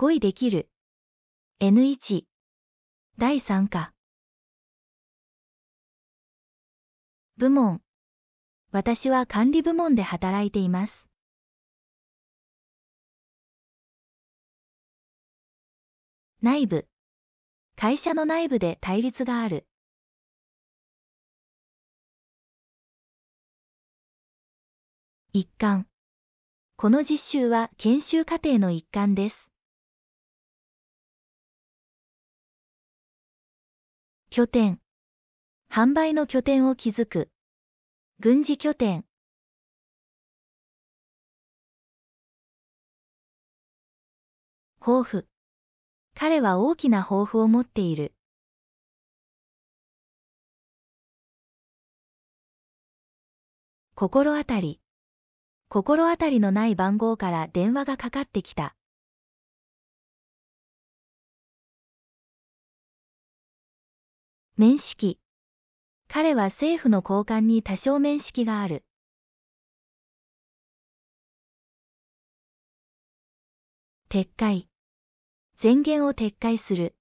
5位できる。N1 第3課部門私は管理部門で働いています。内部会社の内部で対立がある。一環この実習は研修課程の一環です。拠点。販売の拠点を築く。軍事拠点。抱負。彼は大きな抱負を持っている。心当たり。心当たりのない番号から電話がかかってきた。面識。彼は政府の高官に多少面識がある。撤回。前言を撤回する。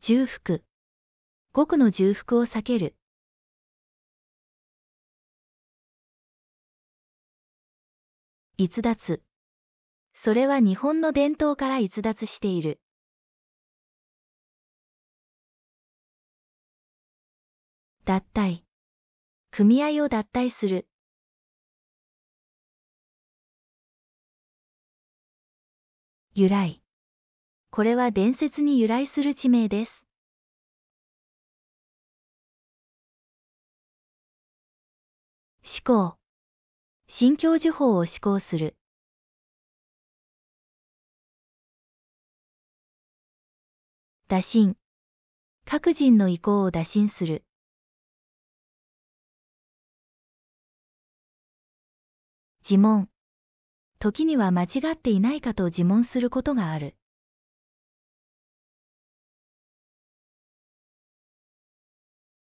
重複。極の重複を避ける。逸脱。それは日本の伝統から逸脱している。脱退。組合を脱退する。由来。これは伝説に由来する地名です。思考。心教授法を思考する。打診。各人の意向を打診する。自問。時には間違っていないかと自問することがある。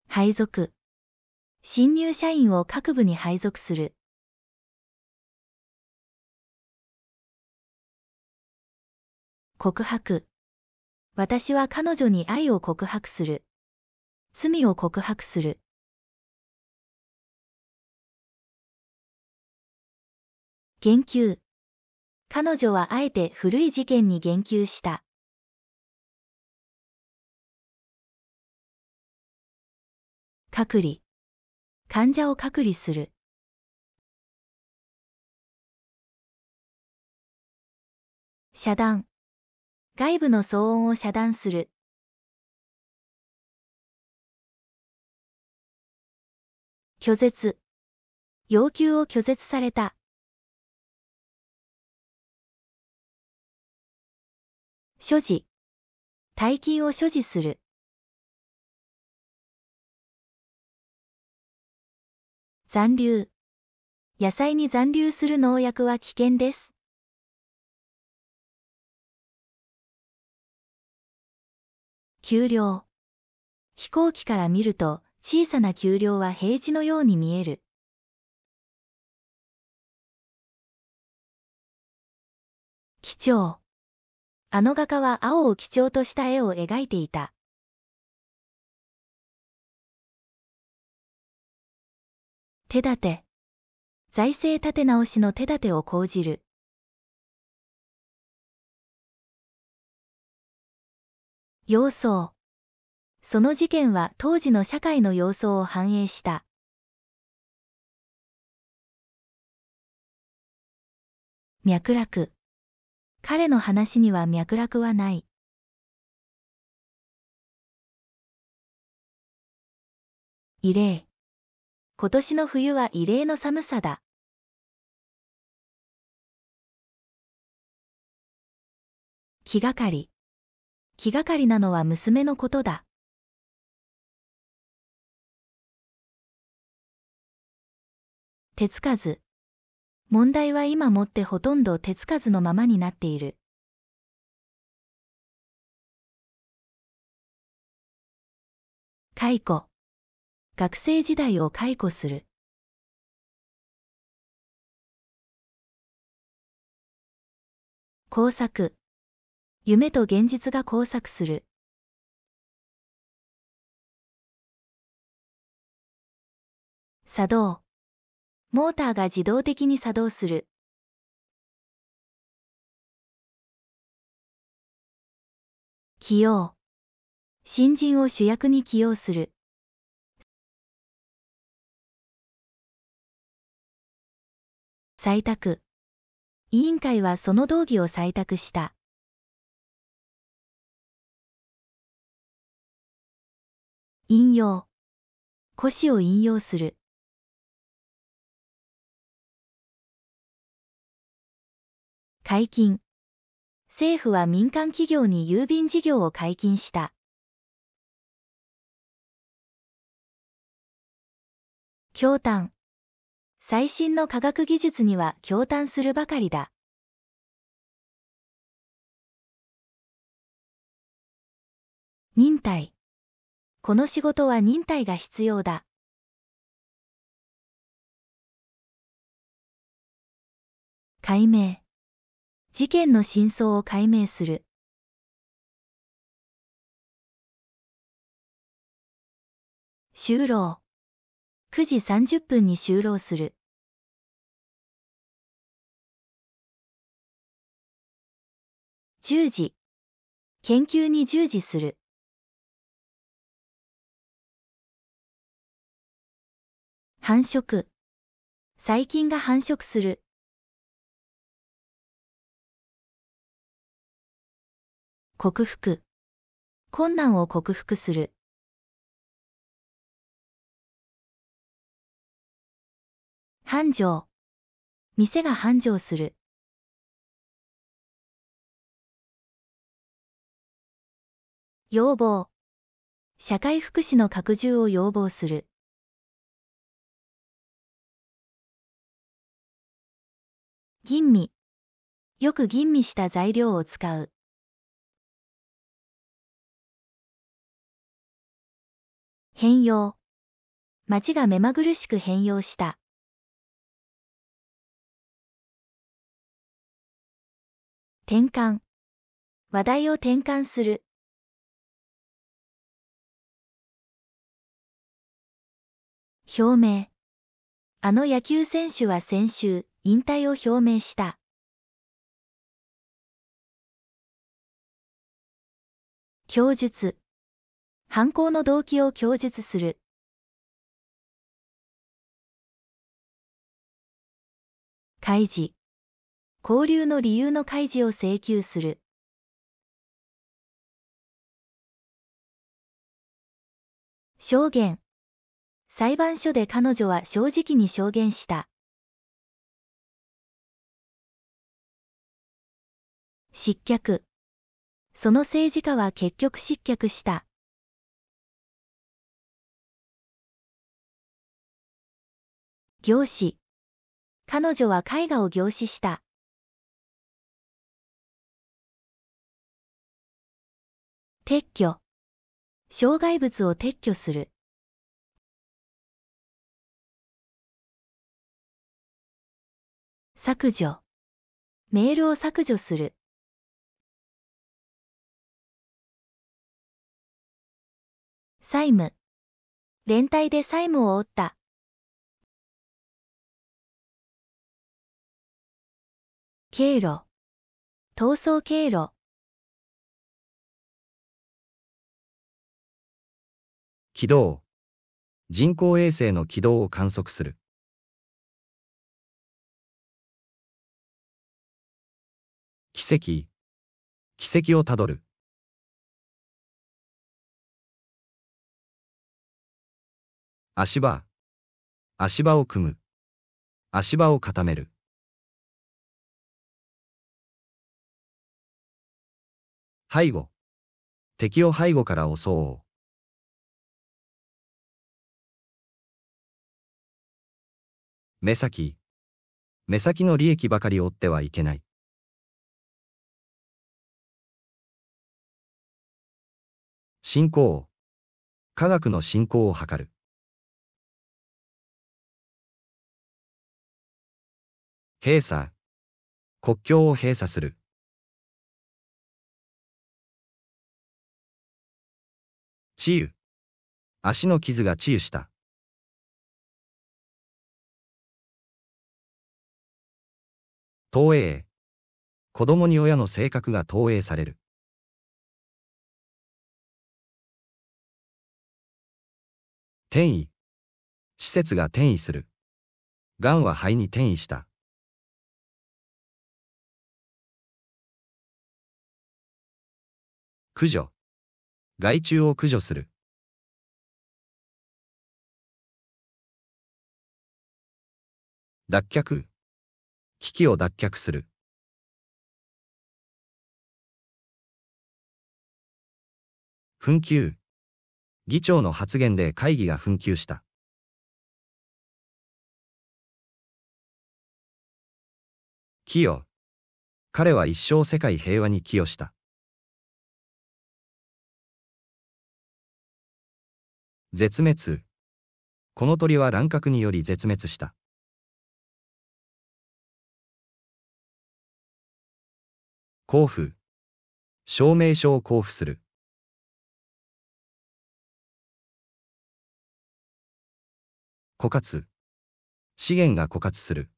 配属。新入社員を各部に配属する。告白。私は彼女に愛を告白する。罪を告白する。言及。彼女はあえて古い事件に言及した。隔離。患者を隔離する。遮断。外部の騒音を遮断する。拒絶。要求を拒絶された。所持。大金を所持する。残留。野菜に残留する農薬は危険です。丘陵。飛行機から見ると、小さな丘陵は平地のように見える。基調。あの画家は青を基調とした絵を描いていた。手立て。財政立て直しの手立てを講じる。様相。その事件は当時の社会の様相を反映した。脈絡。彼の話には脈絡はない。異例。今年の冬は異例の寒さだ。気がかり。気がかりなのは娘のことだ。手つかず。問題は今もってほとんど手つかずのままになっている。解雇。学生時代を解雇する。工作。夢と現実が交錯する。作動。モーターが自動的に作動する。起用。新人を主役に起用する。採択。委員会はその動議を採択した。引用。古を引用する。解禁。政府は民間企業に郵便事業を解禁した。驚嘆。最新の科学技術には驚嘆するばかりだ。忍耐。この仕事は忍耐が必要だ。解明。事件の真相を解明する。就労。9時30分に就労する。10時。研究に従事する。繁殖。細菌が繁殖する。克服。困難を克服する。繁盛。店が繁盛する。要望。社会福祉の拡充を要望する。吟味。よく吟味した材料を使う。変容。街が目まぐるしく変容した。転換。話題を転換する。表明。あの野球選手は先週。引退を表明した。供述犯行の動機を供述する開示交流の理由の開示を請求する証言裁判所で彼女は正直に証言した失脚。その政治家は結局失脚した。業師。彼女は絵画を業師した。撤去。障害物を撤去する。削除。メールを削除する。債務。連帯で債務を負った。経路。逃走経路。軌道。人工衛星の軌道を観測する。奇跡。奇跡をたどる。足場、足場を組む、足場を固める。背後、敵を背後から襲おう。目先、目先の利益ばかり追ってはいけない。進行、科学の進行を図る。閉鎖。国境を閉鎖する。治癒。足の傷が治癒した。投影。子供に親の性格が投影される。転移。施設が転移する。癌は肺に転移した。駆除。害虫を駆除する。脱却。危機を脱却する。紛糾。議長の発言で会議が紛糾した。寄与。彼は一生世界平和に寄与した。絶滅。この鳥は乱獲により絶滅した。交付。証明書を交付する。枯渇。資源が枯渇する。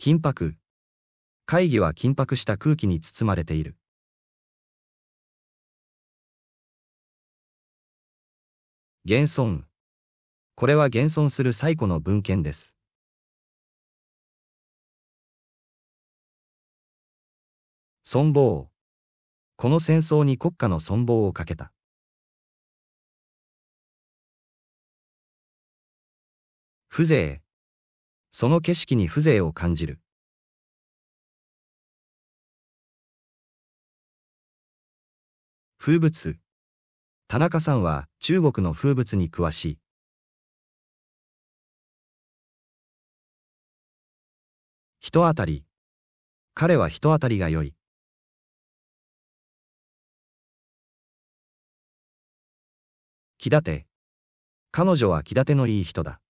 緊迫。会議は緊迫した空気に包まれている。現存。これは現存する最古の文献です。存亡。この戦争に国家の存亡をかけた。風情。その景色に風情を感じる。風物。田中さんは中国の風物に詳しい。人当たり。彼は人当たりが良い。気立て。彼女は気立てのいい人だ。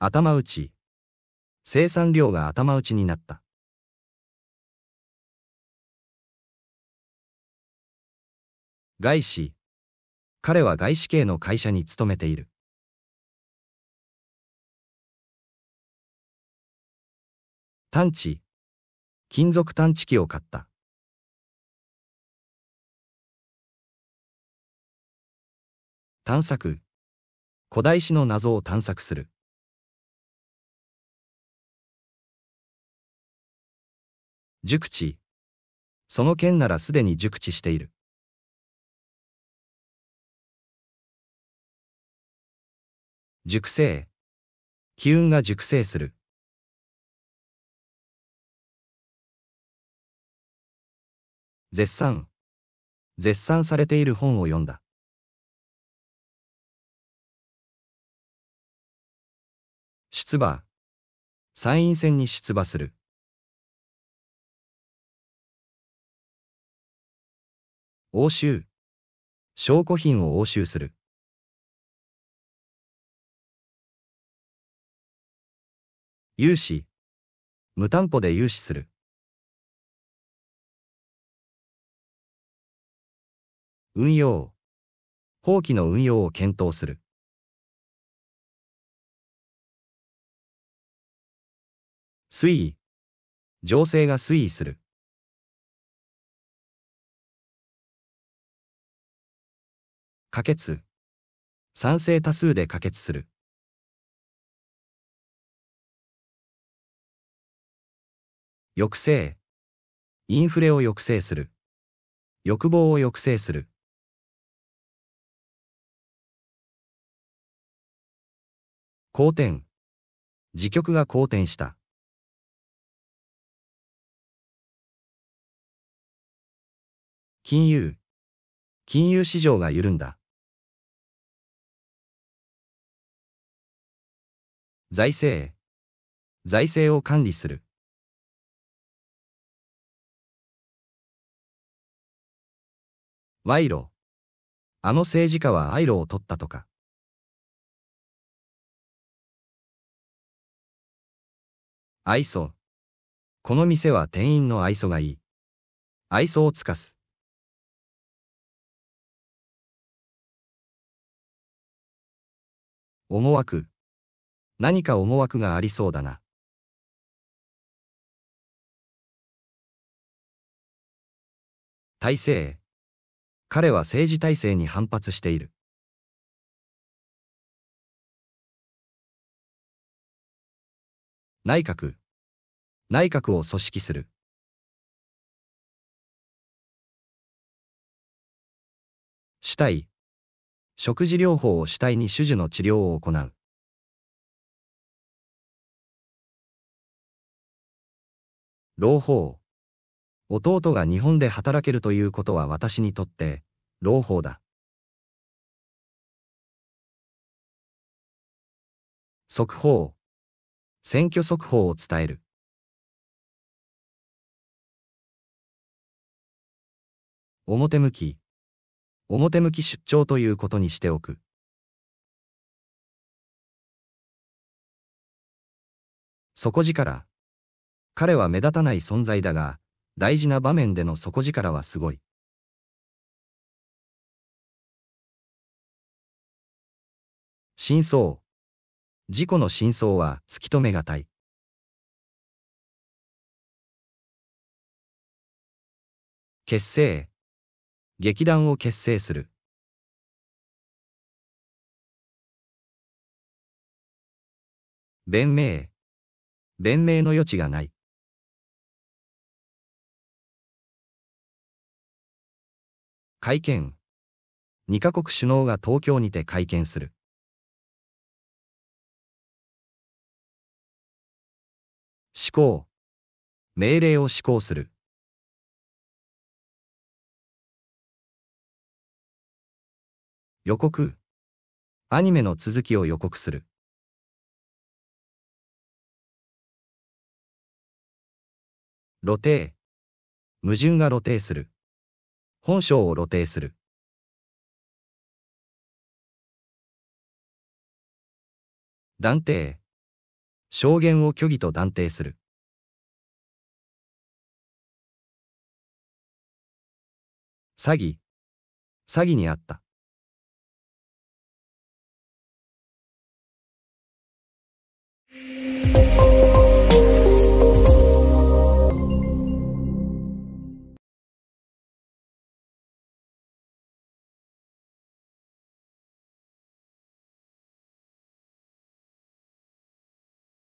頭打ち。生産量が頭打ちになった。外資。彼は外資系の会社に勤めている。探知。金属探知機を買った。探索。古代史の謎を探索する。熟知。その件ならすでに熟知している。熟成。機運が熟成する。絶賛。絶賛されている本を読んだ。出馬。参院選に出馬する。押収。証拠品を押収する。融資。無担保で融資する。運用。法規の運用を検討する。推移。情勢が推移する。可決。賛成多数で可決する。抑制。インフレを抑制する。欲望を抑制する。好転。自局が好転した。金融。金融市場が緩んだ。財政。財政を管理する。賄賂。あの政治家は賄賂を取ったとか。愛想。この店は店員の愛想がいい。愛想をつかす。思惑。何か思惑がありそうだな。体制。彼は政治体制に反発している。内閣内閣を組織する。主体食事療法を主体に種々の治療を行う。朗報弟が日本で働けるということは私にとって、朗報だ。速報。選挙速報を伝える。表向き。表向き出張ということにしておく。底力。彼は目立たない存在だが、大事な場面での底力はすごい。真相。事故の真相は突き止めがたい。結成。劇団を結成する。弁明。弁明の余地がない。会見。2カ国首脳が東京にて会見する。施行。命令を施行する。予告。アニメの続きを予告する。露呈。矛盾が露呈する。本省を露呈する。断定。証言を虚偽と断定する。詐欺。詐欺にあった。you